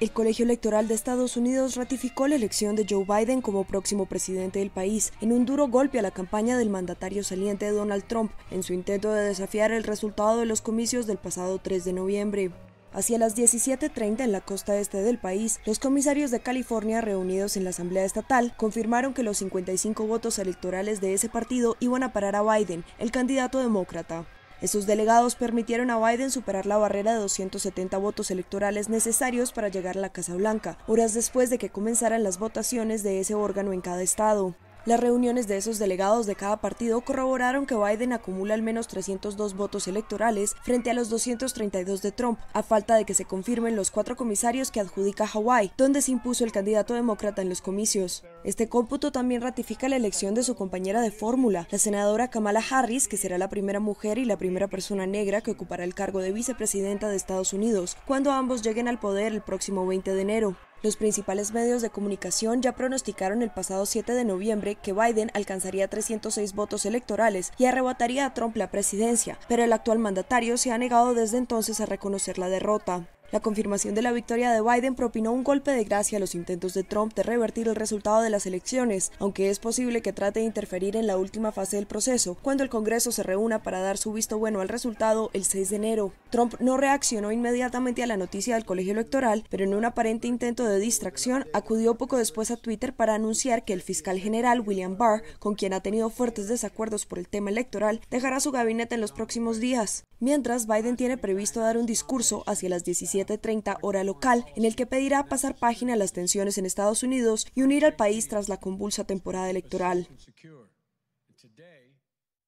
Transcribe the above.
El Colegio Electoral de Estados Unidos ratificó la elección de Joe Biden como próximo presidente del país en un duro golpe a la campaña del mandatario saliente Donald Trump en su intento de desafiar el resultado de los comicios del pasado 3 de noviembre. Hacia las 17.30 en la costa este del país, los comisarios de California reunidos en la Asamblea Estatal confirmaron que los 55 votos electorales de ese partido iban a parar a Biden, el candidato demócrata. Esos delegados permitieron a Biden superar la barrera de 270 votos electorales necesarios para llegar a la Casa Blanca, horas después de que comenzaran las votaciones de ese órgano en cada estado. Las reuniones de esos delegados de cada partido corroboraron que Biden acumula al menos 302 votos electorales frente a los 232 de Trump, a falta de que se confirmen los cuatro comisarios que adjudica Hawái, donde se impuso el candidato demócrata en los comicios. Este cómputo también ratifica la elección de su compañera de fórmula, la senadora Kamala Harris, que será la primera mujer y la primera persona negra que ocupará el cargo de vicepresidenta de Estados Unidos, cuando ambos lleguen al poder el próximo 20 de enero. Los principales medios de comunicación ya pronosticaron el pasado 7 de noviembre que Biden alcanzaría 306 votos electorales y arrebataría a Trump la presidencia, pero el actual mandatario se ha negado desde entonces a reconocer la derrota. La confirmación de la victoria de Biden propinó un golpe de gracia a los intentos de Trump de revertir el resultado de las elecciones, aunque es posible que trate de interferir en la última fase del proceso, cuando el Congreso se reúna para dar su visto bueno al resultado el 6 de enero. Trump no reaccionó inmediatamente a la noticia del colegio electoral, pero en un aparente intento de distracción acudió poco después a Twitter para anunciar que el fiscal general William Barr, con quien ha tenido fuertes desacuerdos por el tema electoral, dejará su gabinete en los próximos días, mientras Biden tiene previsto dar un discurso hacia las 17 7.30 hora local, en el que pedirá pasar página a las tensiones en Estados Unidos y unir al país tras la convulsa temporada electoral.